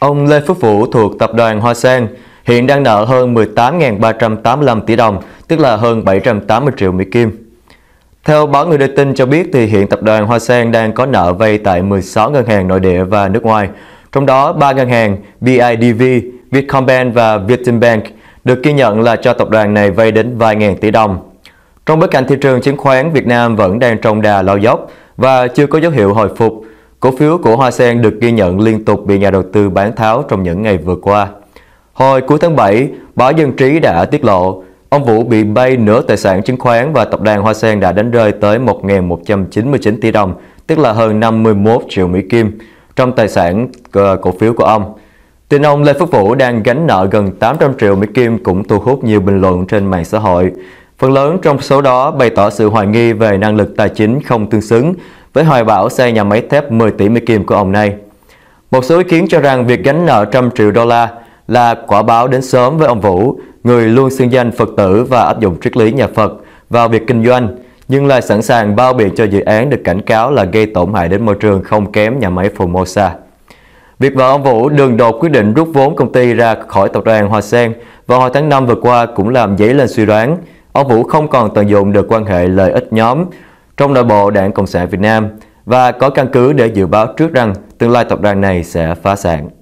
Ông Lê Phước Vũ thuộc tập đoàn Hoa Sen hiện đang nợ hơn 18.385 tỷ đồng, tức là hơn 780 triệu Mỹ Kim. Theo báo Người Đưa Tin cho biết thì hiện tập đoàn Hoa Sen đang có nợ vay tại 16 ngân hàng nội địa và nước ngoài, trong đó ba ngân hàng BIDV, Vietcombank và Vietinbank được ghi nhận là cho tập đoàn này vay đến vài ngàn tỷ đồng. Trong bối cảnh thị trường chứng khoán Việt Nam vẫn đang trong đà lao dốc và chưa có dấu hiệu hồi phục, Cổ phiếu của Hoa Sen được ghi nhận liên tục bị nhà đầu tư bán tháo trong những ngày vừa qua. Hồi cuối tháng 7, báo Dân Trí đã tiết lộ ông Vũ bị bay nửa tài sản chứng khoán và tập đoàn Hoa Sen đã đánh rơi tới 1.199 tỷ đồng, tức là hơn 51 triệu Mỹ Kim trong tài sản ờ, cổ phiếu của ông. Tin ông Lê Phước Vũ đang gánh nợ gần 800 triệu Mỹ Kim cũng thu hút nhiều bình luận trên mạng xã hội. Phần lớn trong số đó bày tỏ sự hoài nghi về năng lực tài chính không tương xứng với hoài bão xây nhà máy thép 10 tỷ Mỹ Kim của ông này. Một số ý kiến cho rằng việc gánh nợ trăm triệu đô la là quả báo đến sớm với ông Vũ, người luôn xưng danh Phật tử và áp dụng triết lý nhà Phật vào việc kinh doanh, nhưng lại sẵn sàng bao biện cho dự án được cảnh cáo là gây tổn hại đến môi trường không kém nhà máy Formosa. Việc vợ ông Vũ đường đột quyết định rút vốn công ty ra khỏi tập đoàn Hoa Sen vào hồi tháng 5 vừa qua cũng làm dấy lên suy đoán ông Vũ không còn tận dụng được quan hệ lợi ích nhóm trong nội bộ Đảng Cộng sản Việt Nam và có căn cứ để dự báo trước rằng tương lai tập đoàn này sẽ phá sản.